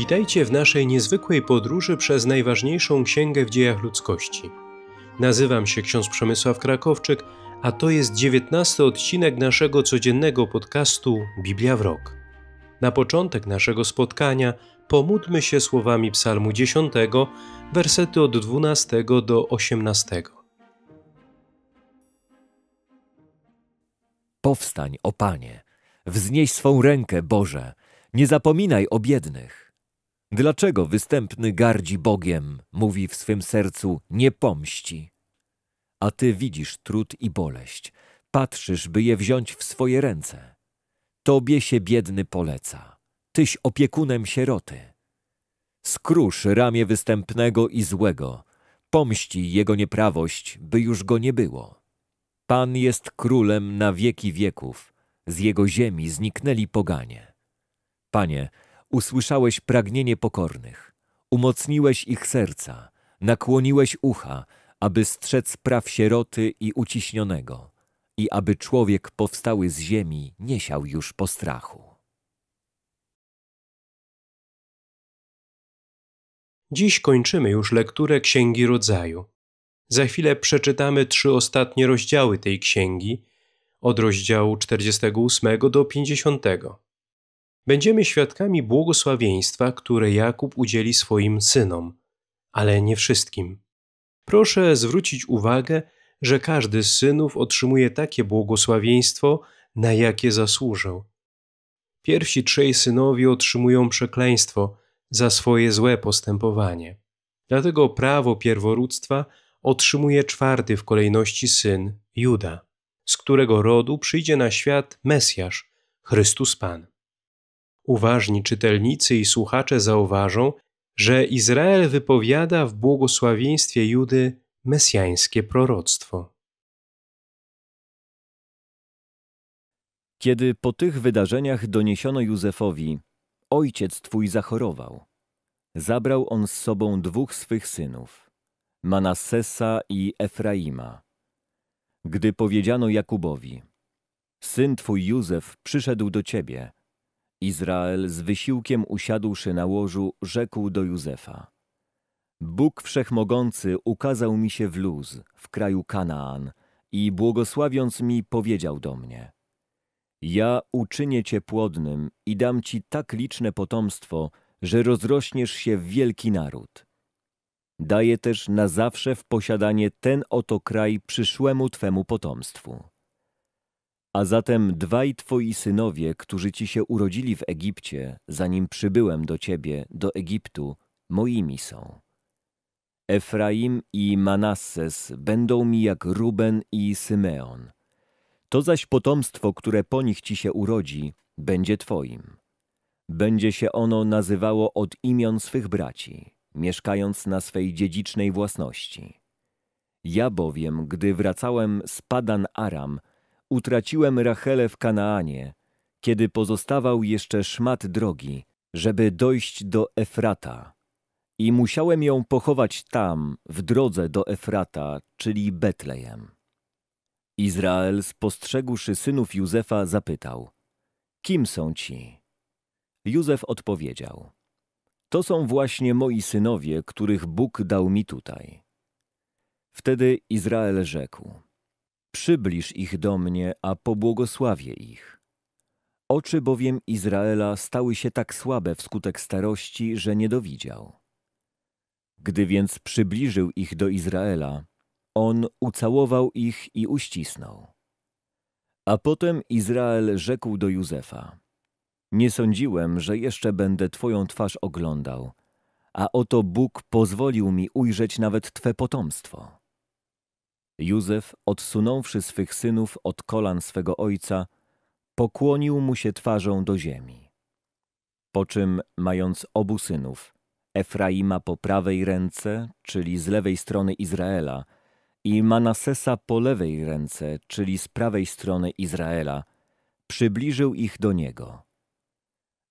Witajcie w naszej niezwykłej podróży przez najważniejszą księgę w dziejach ludzkości. Nazywam się ksiądz Przemysław Krakowczyk, a to jest dziewiętnasty odcinek naszego codziennego podcastu Biblia w rok. Na początek naszego spotkania pomódmy się słowami Psalmu 10, wersety od 12 do 18. Powstań, o Panie, wznieś swą rękę, Boże, nie zapominaj o biednych. Dlaczego występny gardzi Bogiem, mówi w swym sercu, nie pomści? A ty widzisz trud i boleść, patrzysz, by je wziąć w swoje ręce. Tobie się biedny poleca, tyś opiekunem sieroty. Skrusz ramię występnego i złego, pomści jego nieprawość, by już go nie było. Pan jest królem na wieki wieków, z jego ziemi zniknęli poganie. Panie, usłyszałeś pragnienie pokornych, umocniłeś ich serca, nakłoniłeś ucha, aby strzec praw sieroty i uciśnionego i aby człowiek powstały z ziemi nie siał już po strachu. Dziś kończymy już lekturę Księgi Rodzaju. Za chwilę przeczytamy trzy ostatnie rozdziały tej księgi, od rozdziału 48 do 50. Będziemy świadkami błogosławieństwa, które Jakub udzieli swoim synom, ale nie wszystkim. Proszę zwrócić uwagę, że każdy z synów otrzymuje takie błogosławieństwo, na jakie zasłużył. Pierwsi trzej synowie otrzymują przekleństwo za swoje złe postępowanie. Dlatego prawo pierworództwa otrzymuje czwarty w kolejności syn Juda, z którego rodu przyjdzie na świat Mesjasz, Chrystus Pan. Uważni czytelnicy i słuchacze zauważą, że Izrael wypowiada w błogosławieństwie Judy mesjańskie proroctwo. Kiedy po tych wydarzeniach doniesiono Józefowi, ojciec twój zachorował. Zabrał on z sobą dwóch swych synów, Manassesa i Efraima. Gdy powiedziano Jakubowi, syn twój Józef przyszedł do ciebie – Izrael z wysiłkiem usiadłszy na łożu, rzekł do Józefa. Bóg Wszechmogący ukazał mi się w Luz, w kraju Kanaan, i błogosławiąc mi powiedział do mnie. Ja uczynię cię płodnym i dam ci tak liczne potomstwo, że rozrośniesz się w wielki naród. Daję też na zawsze w posiadanie ten oto kraj przyszłemu twemu potomstwu. A zatem dwaj twoi synowie, którzy ci się urodzili w Egipcie, zanim przybyłem do ciebie, do Egiptu, moimi są. Efraim i Manasses będą mi jak Ruben i Symeon. To zaś potomstwo, które po nich ci się urodzi, będzie twoim. Będzie się ono nazywało od imion swych braci, mieszkając na swej dziedzicznej własności. Ja bowiem, gdy wracałem z Padan Aram, Utraciłem Rachelę w Kanaanie, kiedy pozostawał jeszcze szmat drogi, żeby dojść do Efrata. I musiałem ją pochować tam, w drodze do Efrata, czyli Betlejem. Izrael, spostrzegłszy synów Józefa, zapytał: Kim są ci? Józef odpowiedział: To są właśnie moi synowie, których Bóg dał mi tutaj. Wtedy Izrael rzekł: Przybliż ich do mnie, a pobłogosławię ich. Oczy bowiem Izraela stały się tak słabe wskutek starości, że nie dowidział. Gdy więc przybliżył ich do Izraela, on ucałował ich i uścisnął. A potem Izrael rzekł do Józefa: Nie sądziłem, że jeszcze będę twoją twarz oglądał, a oto Bóg pozwolił mi ujrzeć nawet twe potomstwo. Józef, odsunąwszy swych synów od kolan swego ojca, pokłonił mu się twarzą do ziemi. Po czym, mając obu synów, Efraima po prawej ręce, czyli z lewej strony Izraela, i Manasesa po lewej ręce, czyli z prawej strony Izraela, przybliżył ich do niego.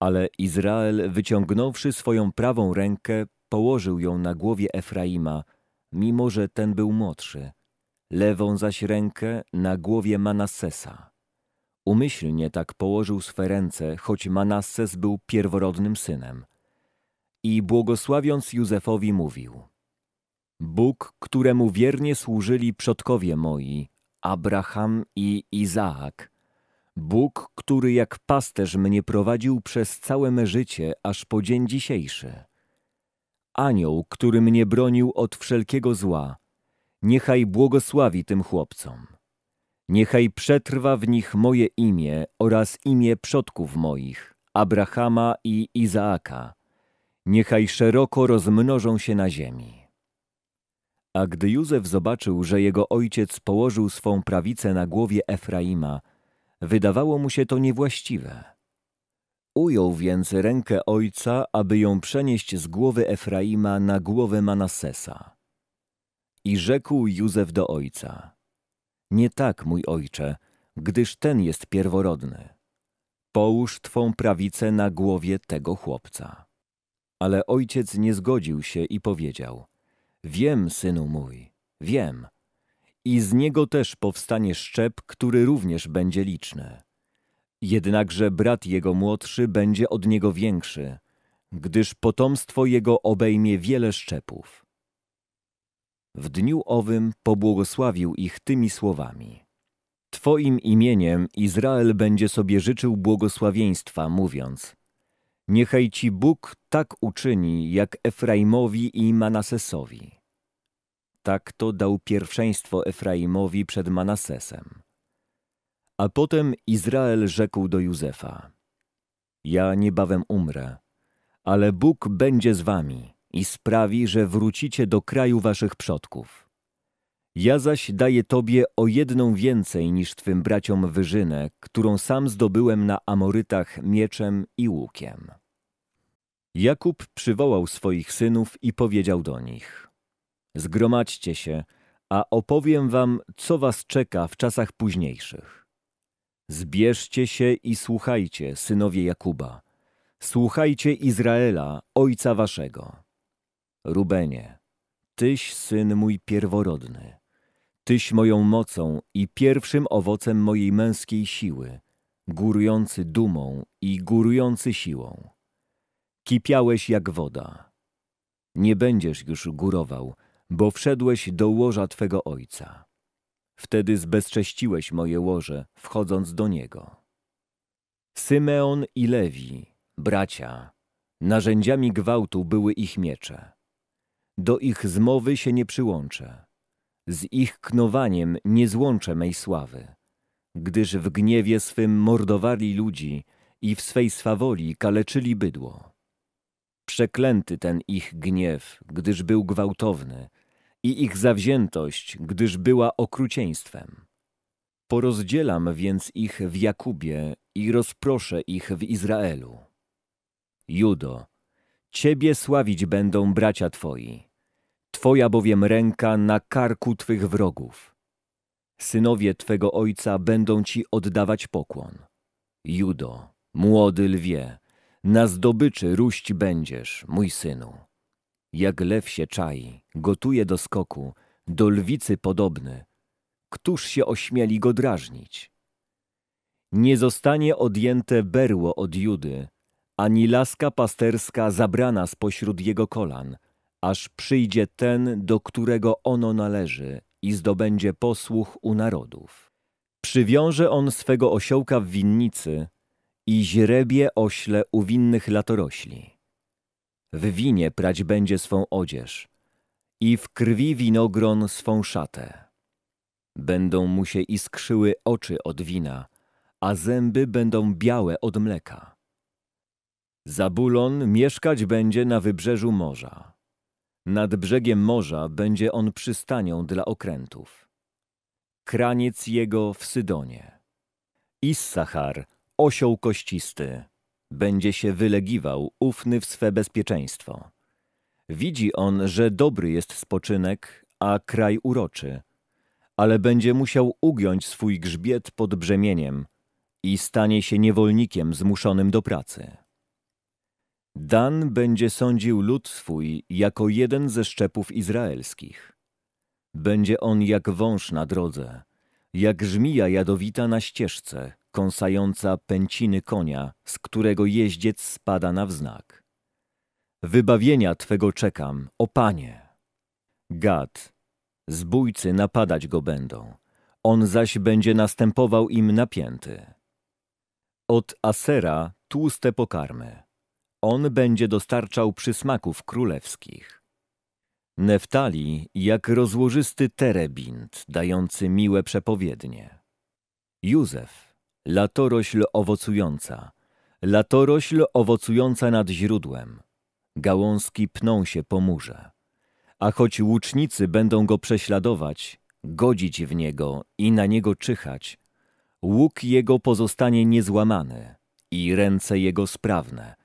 Ale Izrael, wyciągnąwszy swoją prawą rękę, położył ją na głowie Efraima, mimo że ten był młodszy – lewą zaś rękę na głowie Manassesa. Umyślnie tak położył swe ręce, choć Manasses był pierworodnym synem. I błogosławiąc Józefowi mówił: Bóg, któremu wiernie służyli przodkowie moi, Abraham i Izaak, Bóg, który jak pasterz mnie prowadził przez całe me życie aż po dzień dzisiejszy. Anioł, który mnie bronił od wszelkiego zła, niechaj błogosławi tym chłopcom. Niechaj przetrwa w nich moje imię oraz imię przodków moich, Abrahama i Izaaka. Niechaj szeroko rozmnożą się na ziemi. A gdy Józef zobaczył, że jego ojciec położył swą prawicę na głowie Efraima, wydawało mu się to niewłaściwe. Ujął więc rękę ojca, aby ją przenieść z głowy Efraima na głowę Manassesa. I rzekł Józef do ojca: Nie tak, mój ojcze, gdyż ten jest pierworodny. Połóż twą prawicę na głowie tego chłopca. Ale ojciec nie zgodził się i powiedział: Wiem, synu mój, wiem. I z niego też powstanie szczep, który również będzie liczny. Jednakże brat jego młodszy będzie od niego większy, gdyż potomstwo jego obejmie wiele szczepów w dniu owym pobłogosławił ich tymi słowami. Twoim imieniem Izrael będzie sobie życzył błogosławieństwa, mówiąc Niechaj ci Bóg tak uczyni, jak Efraimowi i Manasesowi. Tak to dał pierwszeństwo Efraimowi przed Manasesem. A potem Izrael rzekł do Józefa: Ja niebawem umrę, ale Bóg będzie z wami i sprawi, że wrócicie do kraju waszych przodków. Ja zaś daję tobie o jedną więcej niż twym braciom wyżynę, którą sam zdobyłem na Amorytach mieczem i łukiem. Jakub przywołał swoich synów i powiedział do nich: Zgromadźcie się, a opowiem wam, co was czeka w czasach późniejszych. Zbierzcie się i słuchajcie, synowie Jakuba. Słuchajcie Izraela, ojca waszego. Rubenie, Tyś, syn mój pierworodny, Tyś moją mocą i pierwszym owocem mojej męskiej siły, górujący dumą i górujący siłą. Kipiałeś jak woda. Nie będziesz już górował, bo wszedłeś do łoża Twego Ojca. Wtedy zbezcześciłeś moje łoże, wchodząc do Niego. Symeon i Lewi, bracia, narzędziami gwałtu były ich miecze. Do ich zmowy się nie przyłączę. Z ich knowaniem nie złączę mej sławy. Gdyż w gniewie swym mordowali ludzi i w swej swawoli kaleczyli bydło. Przeklęty ten ich gniew, gdyż był gwałtowny, i ich zawziętość, gdyż była okrucieństwem. Porozdzielam więc ich w Jakubie i rozproszę ich w Izraelu. Judo, Ciebie sławić będą bracia Twoi. Twoja bowiem ręka na karku Twych wrogów. Synowie Twego Ojca będą Ci oddawać pokłon. Judo, młody lwie, na zdobyczy ruść będziesz, mój synu. Jak lew się czai, gotuje do skoku, do lwicy podobny. Któż się ośmieli go drażnić? Nie zostanie odjęte berło od Judy, ani laska pasterska zabrana spośród jego kolan, aż przyjdzie ten, do którego ono należy i zdobędzie posłuch u narodów. Przywiąże on swego osiołka w winnicy i źrebie ośle u winnych latorośli. W winie prać będzie swą odzież i w krwi winogron swą szatę. Będą mu się iskrzyły oczy od wina, a zęby będą białe od mleka. Zabulon mieszkać będzie na wybrzeżu morza. Nad brzegiem morza będzie on przystanią dla okrętów. Kraniec jego w Sydonie. Issachar, osioł kościsty, będzie się wylegiwał, ufny w swe bezpieczeństwo. Widzi on, że dobry jest spoczynek, a kraj uroczy, ale będzie musiał ugiąć swój grzbiet pod brzemieniem i stanie się niewolnikiem zmuszonym do pracy. Dan będzie sądził lud swój jako jeden ze szczepów izraelskich. Będzie on jak wąż na drodze, jak żmija jadowita na ścieżce, kąsająca pęciny konia, z którego jeździec spada na wznak. Wybawienia Twego czekam, o Panie! Gad, zbójcy napadać go będą, on zaś będzie następował im napięty. Od Asera tłuste pokarmy on będzie dostarczał przysmaków królewskich. Neftali jak rozłożysty terebint, dający miłe przepowiednie. Józef, latorośl owocująca, latorośl owocująca nad źródłem. Gałązki pną się po murze. A choć łucznicy będą go prześladować, godzić w niego i na niego czyhać, łuk jego pozostanie niezłamany i ręce jego sprawne –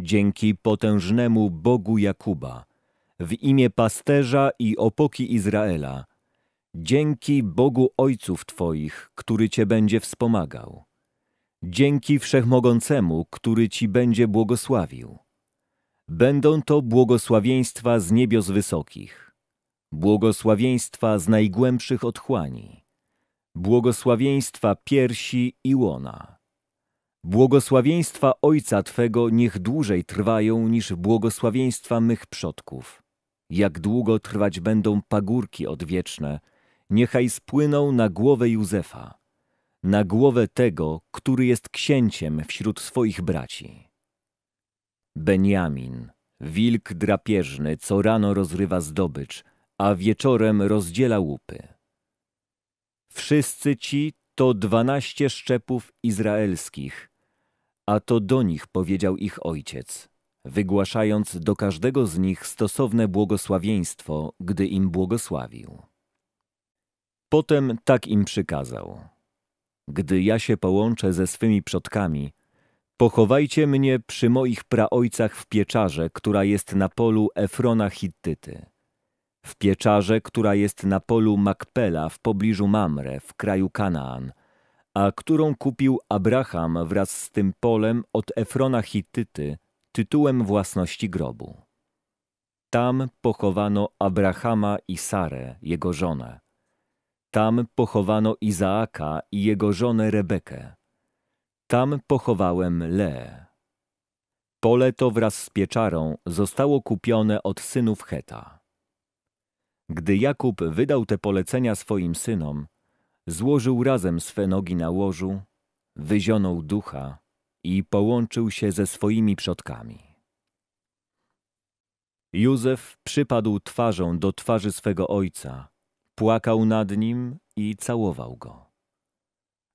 dzięki potężnemu Bogu Jakuba, w imię pasterza i opoki Izraela, dzięki Bogu Ojców Twoich, który Cię będzie wspomagał, dzięki Wszechmogącemu, który Ci będzie błogosławił. Będą to błogosławieństwa z niebios wysokich, błogosławieństwa z najgłębszych otchłani, błogosławieństwa piersi i łona Błogosławieństwa Ojca Twego niech dłużej trwają niż błogosławieństwa mych przodków. Jak długo trwać będą pagórki odwieczne, niechaj spłyną na głowę Józefa, na głowę tego, który jest księciem wśród swoich braci. Beniamin, wilk drapieżny, co rano rozrywa zdobycz, a wieczorem rozdziela łupy. Wszyscy ci to dwanaście szczepów izraelskich, a to do nich powiedział ich ojciec, wygłaszając do każdego z nich stosowne błogosławieństwo, gdy im błogosławił. Potem tak im przykazał. Gdy ja się połączę ze swymi przodkami, pochowajcie mnie przy moich praojcach w pieczarze, która jest na polu Efrona Hittyty, w pieczarze, która jest na polu Makpela w pobliżu Mamre w kraju Kanaan, a którą kupił Abraham wraz z tym polem od Efrona Hityty tytułem własności grobu. Tam pochowano Abrahama i Sarę, jego żonę. Tam pochowano Izaaka i jego żonę Rebekę. Tam pochowałem Leę. Pole to wraz z pieczarą zostało kupione od synów Heta. Gdy Jakub wydał te polecenia swoim synom, Złożył razem swe nogi na łożu, wyzionął ducha i połączył się ze swoimi przodkami. Józef przypadł twarzą do twarzy swego ojca, płakał nad nim i całował go.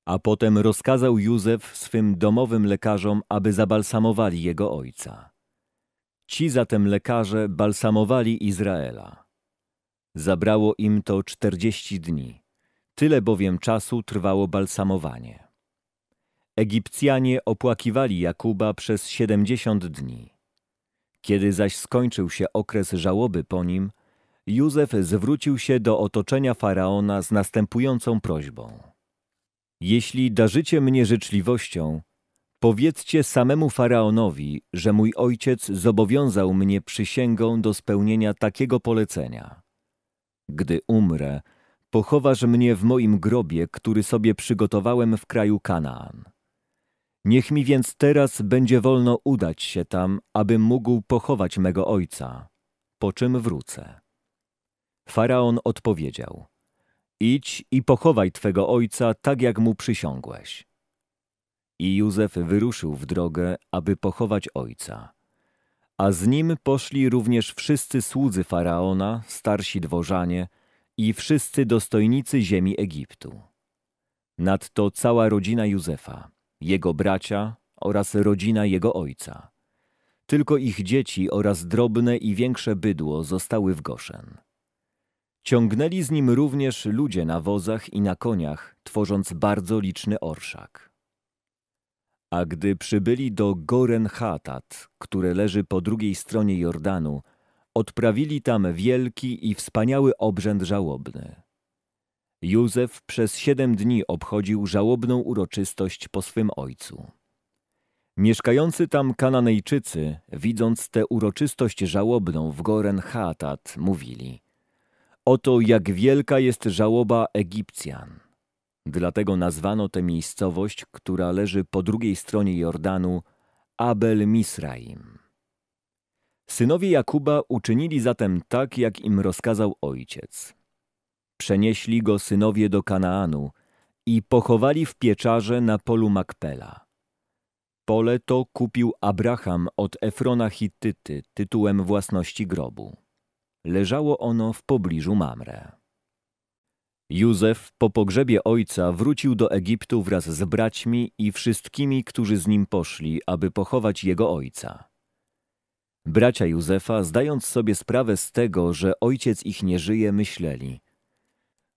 A potem rozkazał Józef swym domowym lekarzom, aby zabalsamowali jego ojca. Ci zatem lekarze balsamowali Izraela. Zabrało im to czterdzieści dni. Tyle bowiem czasu trwało balsamowanie. Egipcjanie opłakiwali Jakuba przez siedemdziesiąt dni. Kiedy zaś skończył się okres żałoby po nim, Józef zwrócił się do otoczenia faraona z następującą prośbą: Jeśli darzycie mnie życzliwością, powiedzcie samemu faraonowi, że mój ojciec zobowiązał mnie przysięgą do spełnienia takiego polecenia. Gdy umrę, Pochowasz mnie w moim grobie, który sobie przygotowałem w kraju Kanaan. Niech mi więc teraz będzie wolno udać się tam, abym mógł pochować mego ojca, po czym wrócę. Faraon odpowiedział: Idź i pochowaj twego ojca tak, jak mu przysiągłeś. I Józef wyruszył w drogę, aby pochować ojca. A z nim poszli również wszyscy słudzy faraona, starsi dworzanie, i wszyscy dostojnicy ziemi Egiptu. Nadto cała rodzina Józefa, jego bracia oraz rodzina jego ojca. Tylko ich dzieci oraz drobne i większe bydło zostały w Goszen. Ciągnęli z nim również ludzie na wozach i na koniach, tworząc bardzo liczny orszak. A gdy przybyli do Goren Hatat, które leży po drugiej stronie Jordanu, odprawili tam wielki i wspaniały obrzęd żałobny. Józef przez siedem dni obchodził żałobną uroczystość po swym ojcu. Mieszkający tam Kananejczycy, widząc tę uroczystość żałobną w Goren Hatat, mówili Oto jak wielka jest żałoba Egipcjan. Dlatego nazwano tę miejscowość, która leży po drugiej stronie Jordanu, Abel Misraim. Synowie Jakuba uczynili zatem tak, jak im rozkazał ojciec. Przenieśli go synowie do Kanaanu i pochowali w pieczarze na polu Makpela. Pole to kupił Abraham od Efrona Hityty tytułem własności grobu. Leżało ono w pobliżu Mamre. Józef po pogrzebie ojca wrócił do Egiptu wraz z braćmi i wszystkimi, którzy z nim poszli, aby pochować jego ojca. Bracia Józefa, zdając sobie sprawę z tego, że ojciec ich nie żyje, myśleli: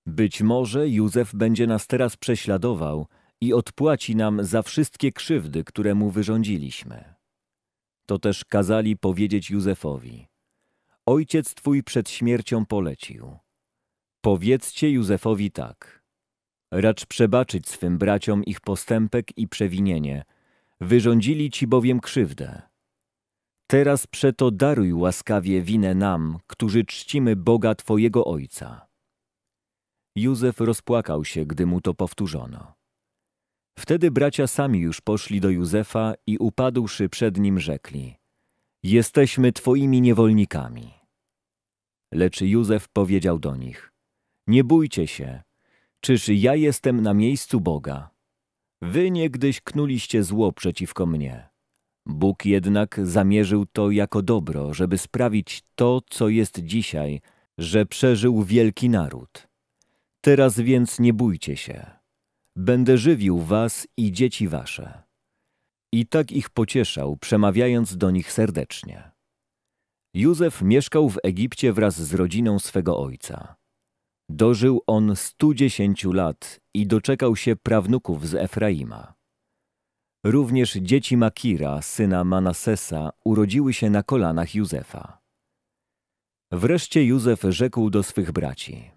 Być może Józef będzie nas teraz prześladował i odpłaci nam za wszystkie krzywdy, które mu wyrządziliśmy. To też kazali powiedzieć Józefowi: Ojciec twój przed śmiercią polecił. Powiedzcie Józefowi tak: Racz przebaczyć swym braciom ich postępek i przewinienie, wyrządzili ci bowiem krzywdę Teraz przeto daruj łaskawie winę nam, którzy czcimy Boga Twojego Ojca. Józef rozpłakał się, gdy mu to powtórzono. Wtedy bracia sami już poszli do Józefa i upadłszy przed nim rzekli Jesteśmy Twoimi niewolnikami. Lecz Józef powiedział do nich Nie bójcie się, czyż ja jestem na miejscu Boga? Wy niegdyś knuliście zło przeciwko mnie Bóg jednak zamierzył to jako dobro, żeby sprawić to, co jest dzisiaj, że przeżył wielki naród. Teraz więc nie bójcie się. Będę żywił was i dzieci wasze. I tak ich pocieszał, przemawiając do nich serdecznie. Józef mieszkał w Egipcie wraz z rodziną swego ojca. Dożył on 110 lat i doczekał się prawnuków z Efraima. Również dzieci Makira, syna Manasesa, urodziły się na kolanach Józefa. Wreszcie Józef rzekł do swych braci: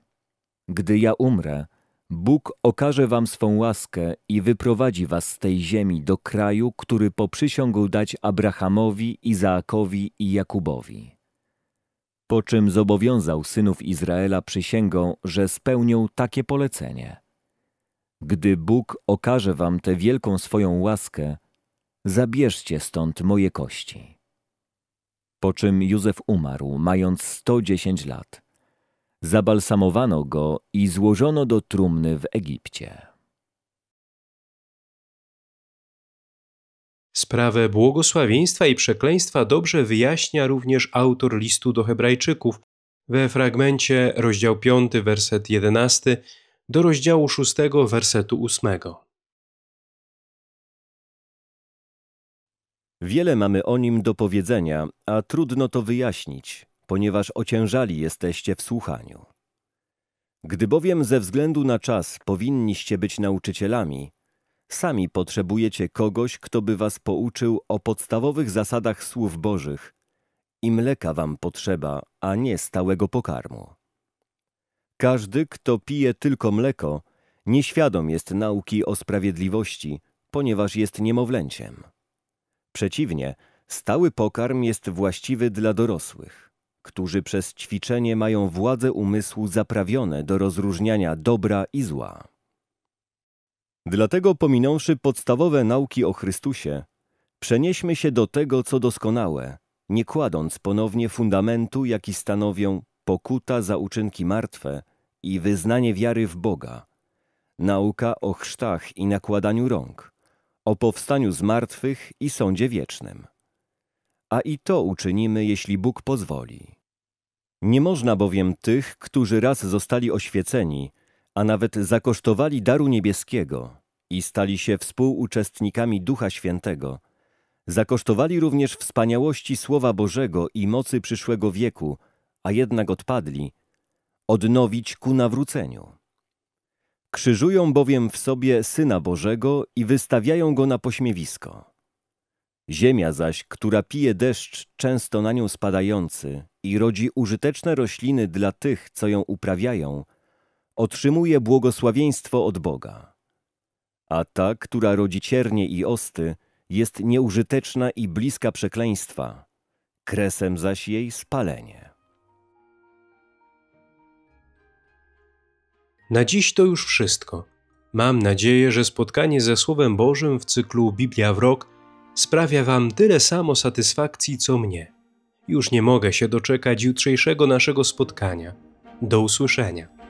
Gdy ja umrę, Bóg okaże wam swą łaskę i wyprowadzi was z tej ziemi do kraju, który poprzysiągł dać Abrahamowi, Izaakowi i Jakubowi. Po czym zobowiązał synów Izraela przysięgą, że spełnią takie polecenie. Gdy Bóg okaże wam tę wielką swoją łaskę, zabierzcie stąd moje kości. Po czym Józef umarł, mając 110 lat. Zabalsamowano go i złożono do trumny w Egipcie. Sprawę błogosławieństwa i przekleństwa dobrze wyjaśnia również autor listu do Hebrajczyków we fragmencie rozdział 5, werset 11 do rozdziału 6, wersetu 8. Wiele mamy o nim do powiedzenia, a trudno to wyjaśnić, ponieważ ociężali jesteście w słuchaniu. Gdy bowiem ze względu na czas powinniście być nauczycielami, sami potrzebujecie kogoś, kto by was pouczył o podstawowych zasadach słów Bożych i mleka wam potrzeba, a nie stałego pokarmu. Każdy, kto pije tylko mleko, nieświadom jest nauki o sprawiedliwości, ponieważ jest niemowlęciem. Przeciwnie, stały pokarm jest właściwy dla dorosłych, którzy przez ćwiczenie mają władze umysłu zaprawione do rozróżniania dobra i zła. Dlatego pominąwszy podstawowe nauki o Chrystusie, przenieśmy się do tego, co doskonałe, nie kładąc ponownie fundamentu, jaki stanowią pokuta za uczynki martwe i wyznanie wiary w Boga, nauka o chrztach i nakładaniu rąk, o powstaniu z martwych i sądzie wiecznym. A i to uczynimy, jeśli Bóg pozwoli. Nie można bowiem tych, którzy raz zostali oświeceni, a nawet zakosztowali daru niebieskiego i stali się współuczestnikami Ducha Świętego, zakosztowali również wspaniałości Słowa Bożego i mocy przyszłego wieku, a jednak odpadli – odnowić ku nawróceniu. Krzyżują bowiem w sobie Syna Bożego i wystawiają Go na pośmiewisko. Ziemia zaś, która pije deszcz często na nią spadający i rodzi użyteczne rośliny dla tych, co ją uprawiają, otrzymuje błogosławieństwo od Boga. A ta, która rodzi ciernie i osty, jest nieużyteczna i bliska przekleństwa, kresem zaś jej spalenie. Na dziś to już wszystko. Mam nadzieję, że spotkanie ze Słowem Bożym w cyklu Biblia w rok sprawia Wam tyle samo satysfakcji, co mnie. Już nie mogę się doczekać jutrzejszego naszego spotkania. Do usłyszenia.